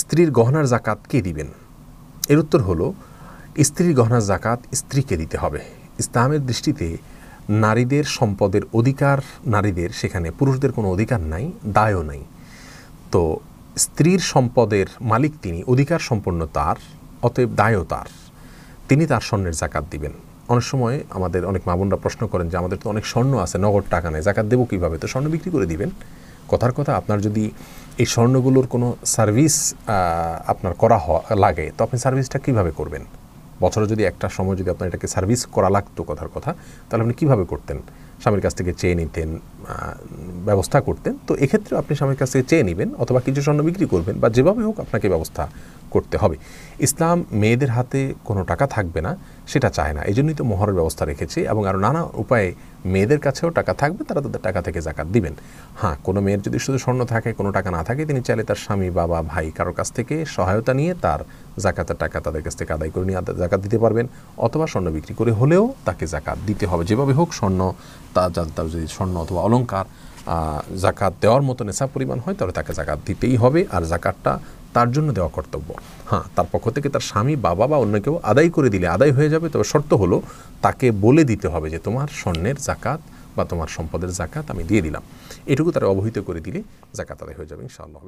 স্ত্রীর গহনার জাকাত কে দিবেন এর উত্তর হলো স্ত্রীর গহনার জাকাত স্ত্রীকে দিতে হবে ইসলামের দৃষ্টিতে নারীদের সম্পদের অধিকার নারীদের সেখানে পুরুষদের কোনো অধিকার নাই দায়ও নাই তো স্ত্রীর সম্পদের মালিক তিনি অধিকার সম্পন্ন তার অতএব দায়ও তার তিনি তার স্বর্ণের জাকাত দিবেন অনেক সময় আমাদের অনেক মামুনরা প্রশ্ন করেন যে আমাদের তো অনেক স্বর্ণ আছে নগদ টাকা নেই জাকাত দেবো কীভাবে তো স্বর্ণ বিক্রি করে দিবেন কথার কথা আপনার যদি এই স্বর্ণগুলোর কোনো সার্ভিস আপনার করা লাগে তো আপনি সার্ভিসটা কীভাবে করবেন বছরে যদি একটা সময় যদি আপনার এটাকে সার্ভিস করা লাগতো কথার কথা তাহলে আপনি কীভাবে করতেন স্বামীর কাছ থেকে চেয়ে নিতেন ব্যবস্থা করতেন তো এক্ষেত্রে আপনি স্বামীর কাছ থেকে চেয়ে নেবেন অথবা কিছু স্বর্ণ বিক্রি করবেন বা যেভাবে হোক আপনাকে ব্যবস্থা করতে হবে ইসলাম মেয়েদের হাতে কোনো টাকা থাকবে না সেটা চায় না এই জন্যই তো মহরের ব্যবস্থা রেখেছে এবং আরও নানা উপায়ে মেয়েদের কাছেও টাকা থাকবে তারা তাদের টাকা থেকে জাকাত দিবেন হ্যাঁ কোনো মেয়ের যদি শুধু স্বর্ণ থাকে কোনো টাকা না থাকে তিনি চাইলে তার স্বামী বাবা ভাই কারোর কাছ থেকে সহায়তা নিয়ে তার জাকাতের টাকা তাদের কাছ থেকে আদায় করে নিয়ে জাকাত দিতে পারবেন অথবা স্বর্ণ বিক্রি করে হলেও তাকে জাকাত দিতে হবে যেভাবে হোক স্বর্ণ তা যদি স্বর্ণ অথবা অলঙ্কার জাকাত দেওয়ার মতো নেশা পরিমাণ হয় তাহলে তাকে জাকাত দিতেই হবে আর জাকাতটা তার জন্য দেওয়া কর্তব্য হ্যাঁ তার পক্ষ থেকে তার স্বামী বাবা বা অন্য কেউ আদায় করে দিলে আদায় হয়ে যাবে তবে শর্ত হলো তাকে বলে দিতে হবে যে তোমার স্বর্ণের জাকাত বা তোমার সম্পদের জাকাত আমি দিয়ে দিলাম এটুকু তারা অবহিত করে দিলে জাকাত আদায় হয়ে যাবে ইনশাআল্লাহ